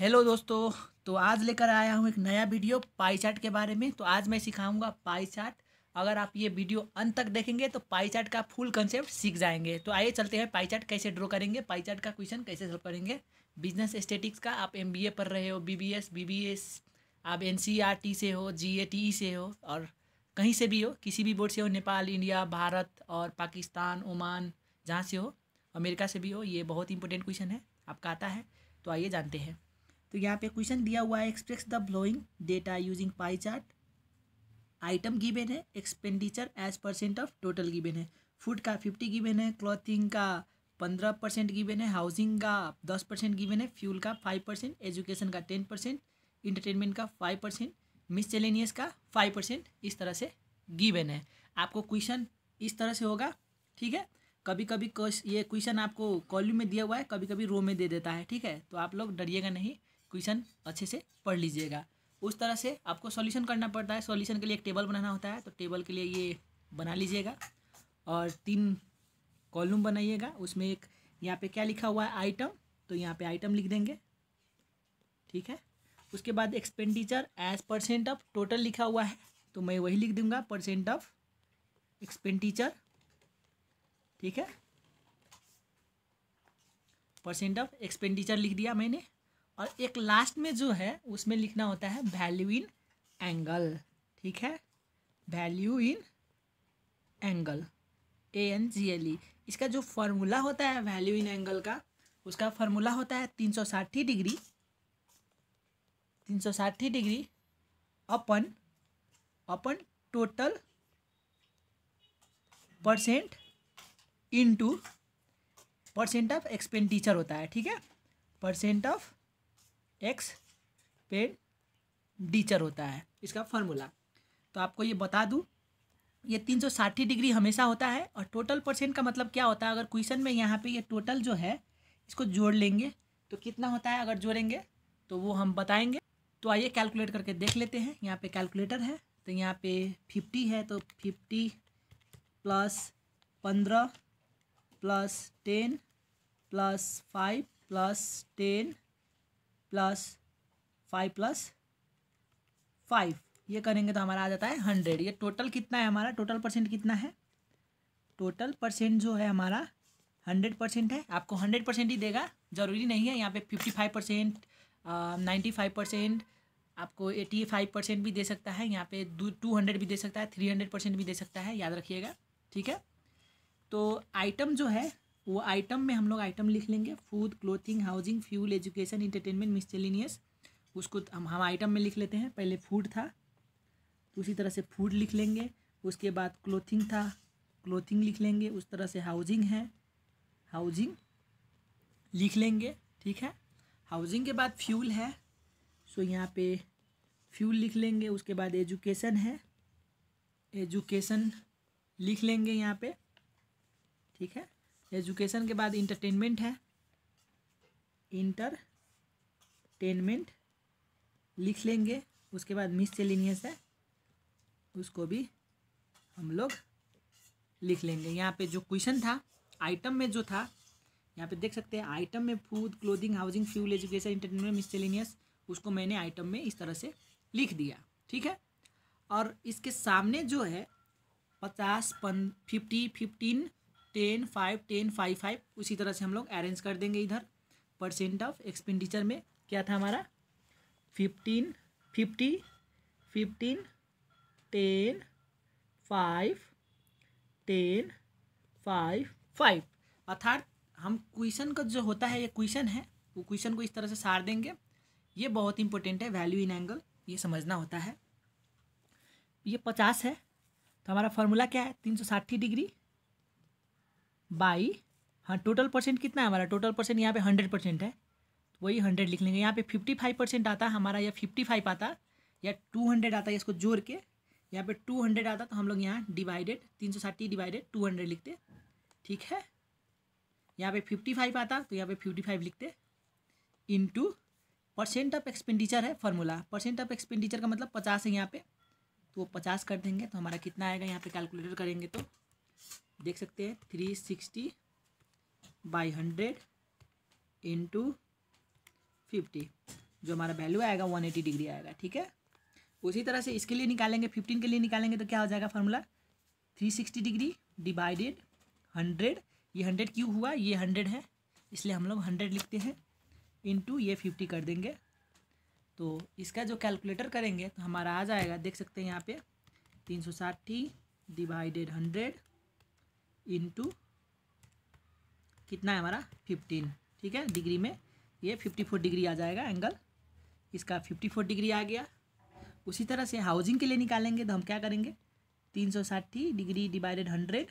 hello दोस्तों तो आज लेकर आया हूँ एक नया वीडियो पाई चार्ट के बारे में तो आज मैं सिखाऊंगा पाई चार्ट अगर आप ये वीडियो अंत तक देखेंगे तो पाई चार्ट का फुल कंसेप्ट सीख जाएंगे तो आइए चलते हैं पाई चार्ट कैसे ड्रॉ करेंगे पाई चार्ट का क्वेश्चन कैसे सॉल्व करेंगे बिजनेस स्टेटिक्स का आप एम बी ए पढ़ रहे हो B B S B B S आप एन सी आर टी से हो जी ए टी ई से हो और कहीं से भी हो किसी भी बोर्ड से हो नेपाल इंडिया भारत और पाकिस्तान ओमान जहाँ से हो अमेरिका से भी हो ये बहुत इंपॉर्टेंट क्वेश्चन है आपका आता है तो आइए जानते हैं तो यहाँ पे क्वेश्चन दिया हुआ है express the following data using pie chart item given है expenditure as percent of total given है फूड का फिफ्टी गिवेन है क्लॉथिंग का पंद्रह परसेंट गिवेन है हाउसिंग का दस परसेंट गिवेन है फ्यूल का फाइव परसेंट एजुकेशन का टेन परसेंट इंटरटेनमेंट का फाइव परसेंट मिसचेलेनियस का फाइव परसेंट इस तरह से गिवेन है आपको क्वेश्चन इस तरह से होगा ठीक है कभी कभी ये क्वेश्चन आपको कॉल्यूम में दिया हुआ है कभी कभी रो में दे देता है ठीक है तो आप लोग डरिएगा नहीं क्वेश्चन अच्छे से पढ़ लीजिएगा उस तरह से आपको सॉल्यूशन करना पड़ता है सॉल्यूशन के लिए एक टेबल बनाना होता है तो टेबल के लिए ये बना लीजिएगा और तीन कॉलम बनाइएगा उसमें एक यहाँ पे क्या लिखा हुआ है आइटम तो यहाँ पे आइटम लिख देंगे ठीक है उसके बाद expenditure as percent of total लिखा हुआ है तो मैं वही लिख दूंगा परसेंट ऑफ एक्सपेंडिचर ठीक है परसेंट ऑफ एक्सपेंडिचर लिख दिया मैंने और एक लास्ट में जो है उसमें लिखना होता है वैल्यू इन एंगल ठीक है value in angle A N G L E इसका जो फॉर्मूला होता है वैल्यू इन एंगल का उसका फार्मूला होता है तीन सौ साठी डिग्री तीन सौ साठी डिग्री अपन अपन total percent into percent of expenditure होता है ठीक है परसेंट ऑफ एक्स पे डीचर होता है इसका फार्मूला तो आपको ये बता दूँ ये साठ डिग्री हमेशा होता है और टोटल परसेंट का मतलब क्या होता है अगर क्वेश्चन में यहाँ पे ये टोटल जो है इसको जोड़ लेंगे तो कितना होता है अगर जोड़ेंगे तो वो हम बताएंगे तो आइए कैलकुलेट करके देख लेते हैं यहाँ पे कैलकुलेटर है तो यहाँ पे फिफ्टी है तो फिफ्टी प्लस पंद्रह plus ten plus five plus ten plus five plus five ये करेंगे तो हमारा आ जाता है हंड्रेड ये टोटल कितना है हमारा टोटल परसेंट कितना है टोटल परसेंट जो है हमारा हंड्रेड परसेंट है आपको हंड्रेड परसेंट ही देगा ज़रूरी नहीं है यहाँ पे fifty five percent ninety five percent आपको एटी फाइव परसेंट भी दे सकता है यहाँ पे टू हंड्रेड भी दे सकता है थ्री हंड्रेड परसेंट भी दे सकता है याद रखिएगा ठीक है तो आइटम जो है वो आइटम में हम लोग आइटम लिख लेंगे food clothing housing fuel education entertainment miscellaneous उसको हम हम आइटम में लिख लेते हैं पहले फूड था उसी तरह से फूड लिख लेंगे उसके बाद क्लोथिंग था क्लोथिंग लिख लेंगे उस तरह से हाउसिंग है हाउसिंग लिख लेंगे ठीक है हाउसिंग के बाद फ्यूल है सो यहाँ पे फ्यूल लिख लेंगे उसके बाद एजुकेशन है एजुकेशन लिख लेंगे यहाँ पे ठीक है एजुकेशन के बाद इंटरटेनमेंट है इंटरटेनमेंट लिख लेंगे उसके बाद मिस चेलिनियस है उसको भी हम लोग लिख लेंगे यहाँ पे जो क्वेश्चन था आइटम में जो था यहाँ पे देख सकते हैं आइटम में food clothing housing fuel education entertainment miscellaneous उसको मैंने आइटम में इस तरह से लिख दिया ठीक है और इसके सामने जो है पचास पन fifty fifteen ten five ten five five उसी तरह से हम लोग अरेंज कर देंगे इधर परसेंट ऑफ एक्सपेंडिचर में क्या था हमारा fifteen fifty fifteen ten five ten five five अर्थात हम क्वेश्चन का जो होता है ये क्वेश्चन है वो क्वेश्चन को इस तरह से सार देंगे ये बहुत इंपॉर्टेंट है वैल्यू इन एंगल ये समझना होता है ये पचास है तो हमारा फॉर्मूला क्या है तीन सौ साठ डिग्री बाई हाँ टोटल परसेंट कितना है हमारा टोटल परसेंट यहाँ पे हंड्रेड परसेंट है वही हंड्रेड लिख लेंगे यहाँ पे फिफ्टी फाइव परसेंट आता हमारा या फिफ्टी फाइव आता या टू हंड्रेड आता इसको जोड़ के यहाँ पे टू हंड्रेड आता तो हम लोग यहाँ डिवाइडेड तीन सौ साठ डिवाइडेड टू हंड्रेड लिखते ठीक है यहाँ पे फिफ्टी फाइव आता तो यहाँ पे फिफ्टी फाइव लिखते इंटू परसेंट ऑफ एक्सपेंडिचर है फॉर्मूला परसेंट ऑफ एक्सपेंडिचर का मतलब पचास है यहाँ पे तो वो पचास कर देंगे तो हमारा कितना आएगा यहाँ पे कैलकुलेटर करेंगे तो देख सकते हैं three sixty by hundred into fifty जो हमारा वैल्यू आएगा वन एटी डिग्री आएगा ठीक है उसी तरह से इसके लिए निकालेंगे फिफ्टीन के लिए निकालेंगे तो क्या हो जाएगा formula three sixty degree divided hundred ये हंड्रेड क्यों हुआ ये हंड्रेड है इसलिए हम लोग हंड्रेड लिखते हैं इंटू ये फिफ्टी कर देंगे तो इसका जो कैलकुलेटर करेंगे तो हमारा आ जाएगा देख सकते हैं यहाँ पे तीन सौ साठ डिवाइडेड हंड्रेड इंटू कितना है हमारा फिफ्टीन ठीक है डिग्री में ये फिफ्टी फोर डिग्री आ जाएगा एंगल इसका फिफ्टी फोर डिग्री आ गया उसी तरह से हाउसिंग के लिए निकालेंगे तो हम क्या करेंगे तीन सौ साठी डिग्री डिवाइडेड हंड्रेड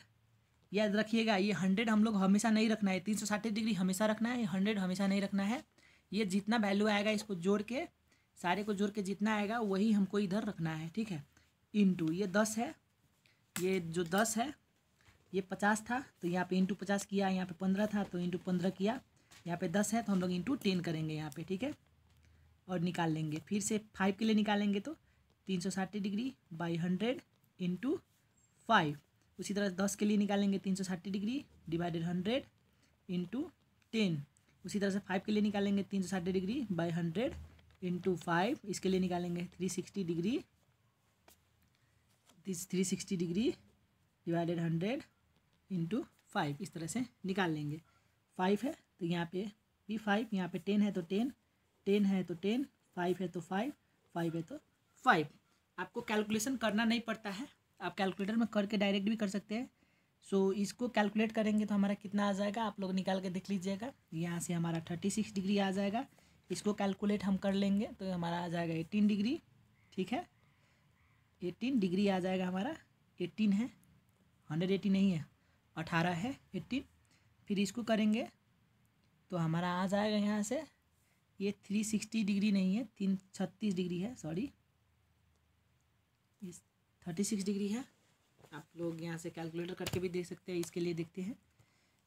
याद रखिएगा ये हंड्रेड हम लोग हमेशा नहीं रखना है तीन सौ साठी डिग्री हमेशा रखना है हंड्रेड हमेशा नहीं रखना है ये जितना वैल्यू आएगा इसको जोड़ के सारे को जोड़ के जितना आएगा वही हमको इधर रखना है ठीक है इन टू ये दस है ये जो दस है ये पचास था तो यहाँ पे इंटू पचास किया यहाँ पे पंद्रह था तो इंटू पंद्रह किया यहाँ पे दस है तो हम लोग इंटू टेन करेंगे यहाँ पे ठीक है और निकाल लेंगे फिर से फाइव के लिए निकालेंगे तो तीन सौ साठ degree by hundred into five उसी तरह दस के लिए निकालेंगे तीन सौ साठ degree divided hundred into ten उसी तरह से फाइव के लिए निकालेंगे तीन सौ साठ degree by hundred into five इसके लिए निकालेंगे three sixty degree three sixty degree divided hundred into five इस तरह से निकाल लेंगे फाइव है तो यहाँ पे भी फाइव यहाँ पे टेन है तो टेन टेन है तो टेन फाइव है तो फाइव फाइव है तो फाइव आपको कैलकुलेशन करना नहीं पड़ता है आप कैलकुलेटर में करके डायरेक्ट भी कर सकते हैं सो so, इसको कैलकुलेट करेंगे तो हमारा कितना आ जाएगा आप लोग निकाल के देख लीजिएगा यहाँ से हमारा थर्टी सिक्स डिग्री आ जाएगा इसको कैलकुलेट हम कर लेंगे तो हमारा आ जाएगा एटीन डिग्री ठीक है एटीन डिग्री आ जाएगा हमारा एटीन है हंड्रेड एटी नहीं है अठारह है एट्टीन फिर इसको करेंगे तो हमारा आ जाएगा यहाँ से ये थ्री सिक्सटी डिग्री नहीं है तीन छत्तीस डिग्री है सॉरी थर्टी सिक्स डिग्री है आप लोग यहाँ से कैलकुलेटर करके भी देख सकते हैं इसके लिए देखते हैं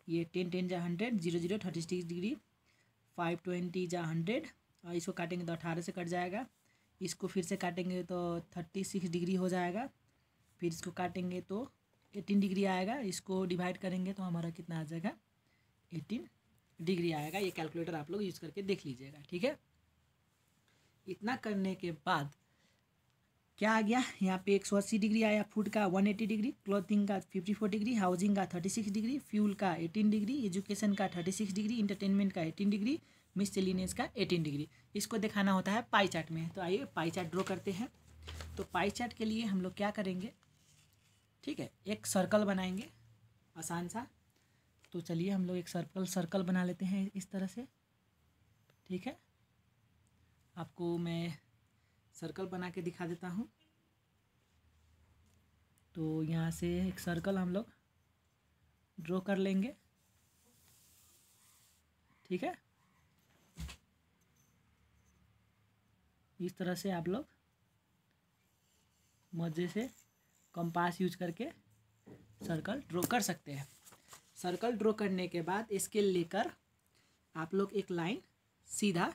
ये टेन टेन जा hundred zero zero thirty six degree five twenty जा हंड्रेड और इसको काटेंगे तो अठारह से कट जाएगा इसको फिर से काटेंगे तो थर्टी सिक्स डिग्री हो जाएगा फिर इसको काटेंगे तो एटीन डिग्री आएगा इसको डिवाइड करेंगे तो हमारा कितना आ जाएगा एटीन डिग्री आएगा ये कैलकुलेटर आप लोग यूज करके देख लीजिएगा ठीक है इतना करने के बाद क्या आ गया यहाँ पे एक सौ अस्सी डिग्री आया फूड का वन एटी डिग्री क्लॉथिंग का फिफ्टी फोर डिग्री हाउसिंग का थर्टी सिक्स डिग्री फ्यूल का एटीन डिग्री एजुकेशन का थर्टी सिक्स डिग्री इंटरटेनमेंट का एटीन डिग्री मिसलिनियस का एटीन डिग्री इसको दिखाना होता है पाई चार्ट में तो आइए पाई चार्ट ड्रॉ करते हैं तो पाई चार्ट के लिए हम लोग क्या करेंगे ठीक है एक सर्कल बनाएंगे आसान सा तो चलिए हम लोग एक सर्कल सर्कल बना लेते हैं इस तरह से ठीक है आपको मैं सर्कल बना के दिखा देता हूँ तो यहाँ से एक सर्कल हम लोग ड्रॉ कर लेंगे ठीक है इस तरह से आप लोग मज़े से कंपास यूज करके सर्कल ड्रॉ कर सकते हैं सर्कल ड्रॉ करने के बाद इसके लेकर आप लोग एक लाइन सीधा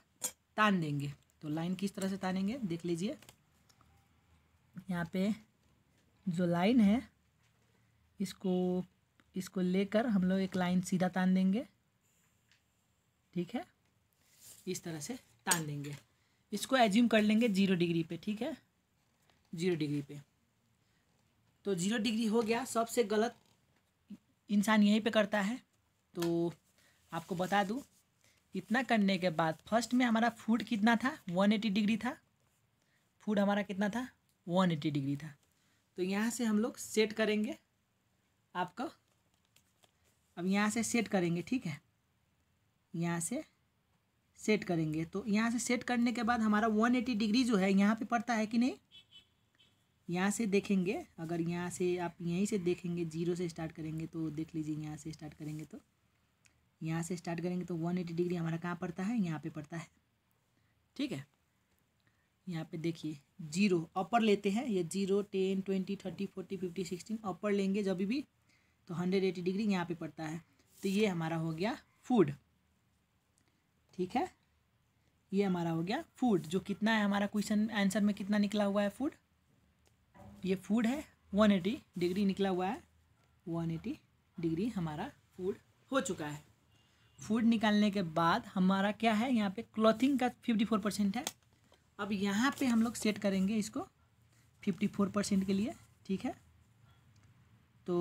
तान देंगे तो लाइन किस तरह से तानेंगे देख लीजिए यहाँ पे जो लाइन है इसको इसको लेकर हम लोग एक लाइन सीधा तान देंगे ठीक है इस तरह से तान देंगे इसको एज्यूम कर लेंगे जीरो डिग्री पे ठीक है जीरो डिग्री पे तो ज़ीरो डिग्री हो गया सबसे गलत इंसान यहीं पे करता है तो आपको बता दूँ इतना करने के बाद फर्स्ट में हमारा फूड कितना था वन एटी डिग्री था फूड हमारा कितना था वन एटी डिग्री था तो यहाँ से हम लोग सेट करेंगे आपको अब यहाँ से सेट करेंगे ठीक है यहाँ से सेट करेंगे तो यहाँ से सेट करने के बाद हमारा वन एटी डिग्री जो है यहाँ पे पड़ता है कि नहीं यहाँ से देखेंगे अगर यहाँ से आप यहीं से देखेंगे जीरो से स्टार्ट करेंगे तो देख लीजिए यहाँ से स्टार्ट करेंगे तो यहाँ से स्टार्ट करेंगे तो वन एटी डिग्री हमारा कहाँ पड़ता है यहाँ पे पड़ता है ठीक है यहाँ पे देखिए जीरो अपर लेते हैं ये zero ten twenty thirty forty fifty sixteen upper लेंगे जब भी तो हंड्रेड एटी डिग्री यहाँ पे पड़ता है तो ये हमारा हो गया फूड ठीक है ये हमारा हो गया फूड जो कितना है हमारा क्वेश्चन आंसर में कितना निकला हुआ है फूड ये फूड है 180 डिग्री निकला हुआ है 180 डिग्री हमारा फूड हो चुका है फूड निकालने के बाद हमारा क्या है यहाँ पे क्लॉथिंग का 54 परसेंट है अब यहाँ पे हम लोग सेट करेंगे इसको 54 परसेंट के लिए ठीक है तो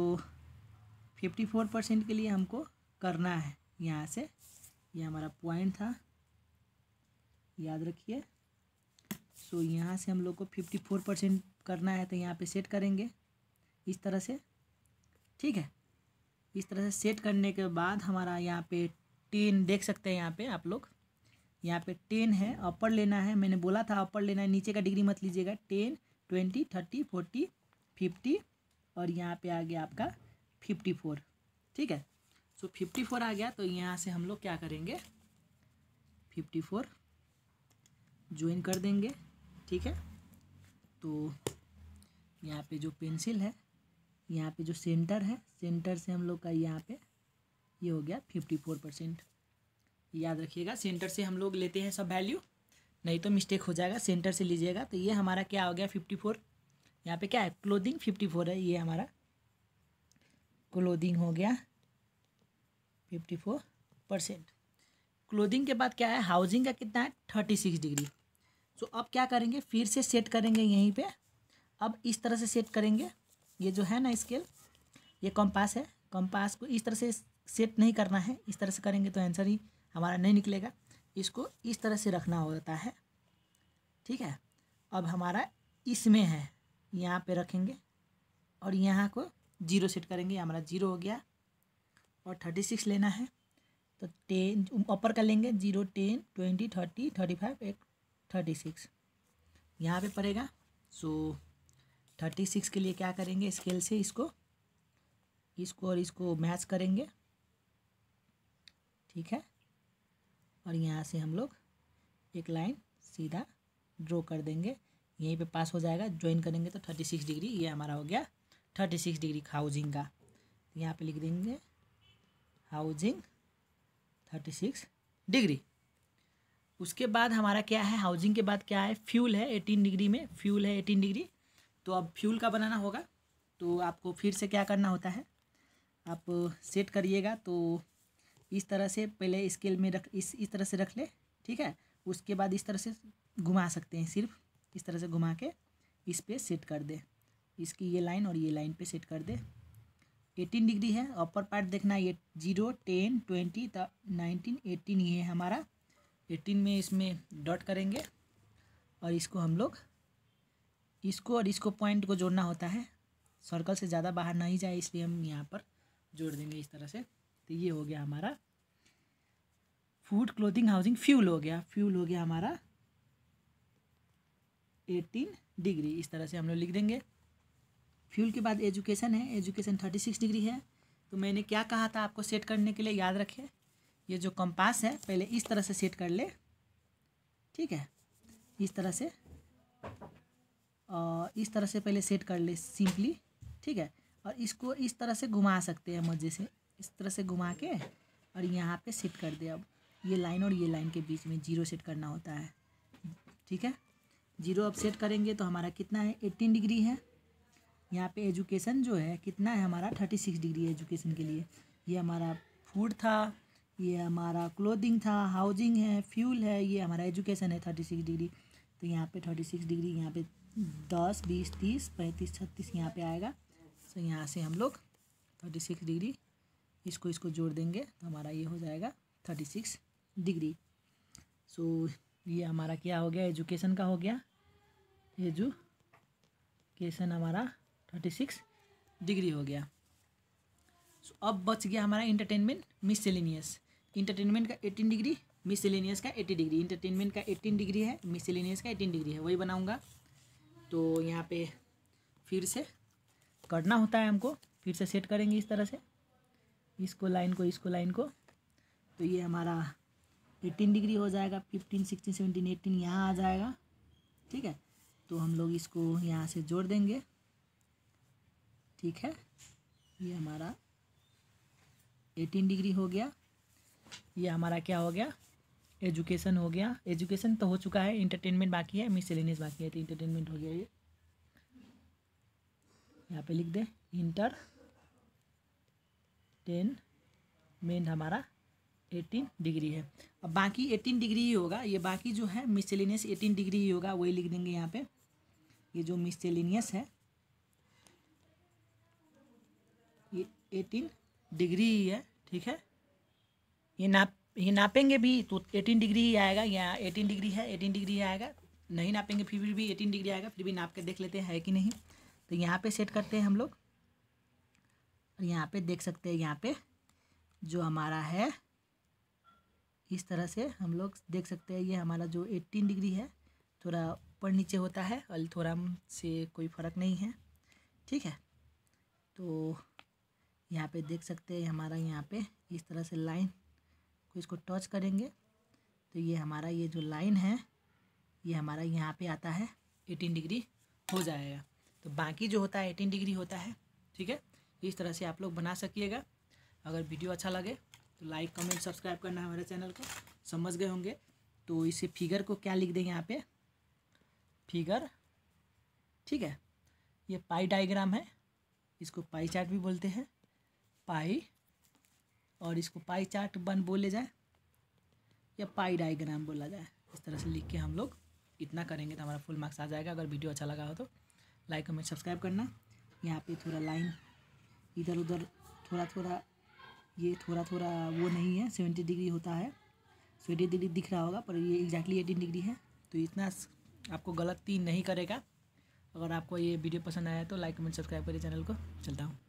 54 परसेंट के लिए हमको करना है यहाँ से ये यह हमारा पॉइंट था याद रखिए सो so, यहाँ से हम लोग को 54 परसेंट करना है तो यहाँ पे सेट करेंगे इस तरह से ठीक है इस तरह से सेट करने के बाद हमारा यहाँ पे टेन देख सकते हैं यहाँ पे आप लोग यहाँ पे टेन है अपर लेना है मैंने बोला था अपर लेना है नीचे का डिग्री मत लीजिएगा ten twenty thirty forty fifty और यहाँ पे आ गया आपका फिफ्टी फोर ठीक है सो फिफ्टी फोर आ गया तो यहाँ से हम लोग क्या करेंगे फिफ्टी फोर ज्वाइन कर देंगे ठीक है तो यहाँ पे जो पेंसिल है यहाँ पे जो सेंटर है सेंटर से हम लोग का यहाँ पे ये हो गया फिफ्टी फोर परसेंट याद रखिएगा सेंटर से हम लोग लेते हैं सब वैल्यू नहीं तो मिस्टेक हो जाएगा सेंटर से लीजिएगा तो ये हमारा क्या हो गया फिफ्टी फोर यहाँ पे क्या है क्लोदिंग फिफ्टी फोर है ये हमारा क्लोदिंग हो गया फिफ्टी फोर परसेंट क्लोदिंग के बाद क्या है हाउसिंग का कितना है थर्टी सिक्स डिग्री सो अब क्या करेंगे फिर से सेट करेंगे यहीं पे अब इस तरह से सेट करेंगे ये जो है ना स्केल ये कॉम्पास है कॉम्पास को इस तरह से सेट नहीं करना है इस तरह से करेंगे तो आंसर ही हमारा नहीं निकलेगा इसको इस तरह से रखना होता है ठीक है अब हमारा इसमें है यहाँ पे रखेंगे और यहाँ को जीरो सेट करेंगे हमारा जीरो हो गया और थर्टी सिक्स लेना है तो टेन अपर का लेंगे zero ten twenty thirty thirty five एक थर्टी सिक्स यहाँ पर पड़ेगा सो थर्टी सिक्स के लिए क्या करेंगे स्केल से इसको इसको और इसको मैच करेंगे ठीक है और यहाँ से हम लोग एक लाइन सीधा ड्रॉ कर देंगे यहीं पे पास हो जाएगा ज्वाइन करेंगे तो थर्टी सिक्स डिग्री ये हमारा हो गया थर्टी सिक्स डिग्री हाउजिंग का यहाँ पे लिख देंगे हाउजिंग थर्टी सिक्स डिग्री उसके बाद हमारा क्या है हाउजिंग के बाद क्या है फ्यूल है एटीन डिग्री में फ्यूल है एटीन डिग्री तो अब फ्यूल का बनाना होगा तो आपको फिर से क्या करना होता है आप सेट करिएगा तो इस तरह से पहले स्केल में रख इस इस तरह से रख ले ठीक है उसके बाद इस तरह से घुमा सकते हैं सिर्फ इस तरह से घुमा के इस पर सेट कर दे इसकी ये लाइन और ये लाइन पे सेट कर दे एटीन डिग्री है अपर पार्ट देखना ये zero ten twenty nineteen eighteen ये है हमारा एटीन में इसमें डॉट करेंगे और इसको हम लोग इसको और इसको पॉइंट को जोड़ना होता है सर्कल से ज़्यादा बाहर नहीं जाए इसलिए हम यहाँ पर जोड़ देंगे इस तरह से तो ये हो गया हमारा फूड क्लोथिंग हाउसिंग फ्यूल हो गया फ्यूल हो गया हमारा एटीन डिग्री इस तरह से हम लोग लिख देंगे फ्यूल के बाद एजुकेशन है एजुकेशन थर्टी सिक्स डिग्री है तो मैंने क्या कहा था आपको सेट करने के लिए याद रखे ये जो कंपास है पहले इस तरह से सेट कर ले ठीक है इस तरह से इस तरह से पहले सेट कर ले सिंपली ठीक है और इसको इस तरह से घुमा सकते हैं मज़े से इस तरह से घुमा के और यहाँ पे सेट कर दे अब ये लाइन और ये लाइन के बीच में जीरो सेट करना होता है ठीक है जीरो अब सेट करेंगे तो हमारा कितना है एट्टीन डिग्री है यहाँ पे एजुकेशन जो है कितना है हमारा थर्टी सिक्स डिग्री एजुकेशन के लिए ये हमारा फूड था ये हमारा क्लोथिंग था हाउसिंग है फ्यूल है ये हमारा एजुकेशन है थर्टी सिक्स डिग्री तो यहाँ पे थर्टी सिक्स डिग्री यहाँ पे दस बीस तीस पैंतीस छत्तीस यहाँ पे आएगा सो so, यहाँ से हम लोग थर्टी सिक्स डिग्री इसको इसको जोड़ देंगे तो हमारा ये हो जाएगा thirty six degree so so, ये हमारा क्या हो गया एजुकेशन का हो गया एजुकेशन हमारा थर्टी सिक्स डिग्री हो गया सो so, अब बच गया हमारा इंटरटेनमेंट मिससेलिनियस इंटरटेनमेंट का एटीन डिग्री मिसलेनियस का एटी डिग्री इंटरटेनमेंट का एटीन डिग्री है मिसलेनियस का एटीन डिग्री है वही बनाऊंगा तो यहाँ पे फिर से करना होता है हमको फिर से सेट करेंगे इस तरह से इसको लाइन को इसको लाइन को तो ये हमारा एटीन डिग्री हो जाएगा फिफ्टीन सिक्सटीन सेवनटीन एटीन यहाँ आ जाएगा ठीक है तो हम लोग इसको यहाँ से जोड़ देंगे ठीक है ये हमारा एटीन डिग्री हो गया ये हमारा क्या हो गया एजुकेशन हो गया एजुकेशन तो हो चुका है इंटरटेनमेंट बाकी है मिसलेनियस बाकी है तो इंटरटेनमेंट हो गया ये यहाँ पे लिख दे इंटर टेन मेन हमारा एटीन डिग्री है अब बाकी एटीन डिग्री ही होगा ये बाकी जो है मिसलेनियस एटीन डिग्री ही होगा वही लिख देंगे यहाँ पे ये जो मिसलेनियस है ये एटीन डिग्री ही है ठीक है ये नाप ये नापेंगे भी तो एटीन डिग्री ही आएगा यहाँ एटीन डिग्री है एटीन डिग्री आएगा नहीं नापेंगे फिर भी एटीन डिग्री आएगा फिर भी नाप के देख लेते हैं है कि नहीं तो यहाँ पे सेट करते हैं हम लोग और यहाँ पे देख सकते हैं यहाँ पे जो हमारा है इस तरह से हम लोग देख सकते हैं ये हमारा जो एट्टीन डिग्री है थोड़ा ऊपर नीचे होता है और थोड़ा से कोई फ़र्क नहीं है ठीक है तो यहाँ पे देख सकते हैं हमारा यहाँ पे इस तरह से लाइन तो इसको टच करेंगे तो ये हमारा ये जो लाइन है ये हमारा यहाँ पे आता है एटीन डिग्री हो जाएगा तो बाकी जो होता है एटीन डिग्री होता है ठीक है इस तरह से आप लोग बना सकिएगा अगर वीडियो अच्छा लगे तो लाइक कमेंट सब्सक्राइब करना हमारे चैनल को समझ गए होंगे तो इसे फिगर को क्या लिख दें यहाँ पे फिगर ठीक है ये पाई डायग्राम है इसको पाई चार्ट भी बोलते हैं पाई और इसको पाई चार्ट वन बोले जाए या पाई डाइग्राम बोला जाए इस तरह से लिख के हम लोग इतना करेंगे तो हमारा फुल मार्क्स आ जाएगा अगर वीडियो अच्छा लगा हो तो लाइक कमेंट सब्सक्राइब करना यहाँ पे थोड़ा लाइन इधर उधर थोड़ा थोड़ा ये थोड़ा थोड़ा वो नहीं है सेवेंटी डिग्री होता है सेवेंटी डिग्री दिख रहा होगा पर ये एग्जैक्टली एटीन डिग्री है तो इतना आपको गलती नहीं करेगा अगर आपको ये वीडियो पसंद आया तो लाइक कमेंट सब्सक्राइब करिए चैनल को चलता हूँ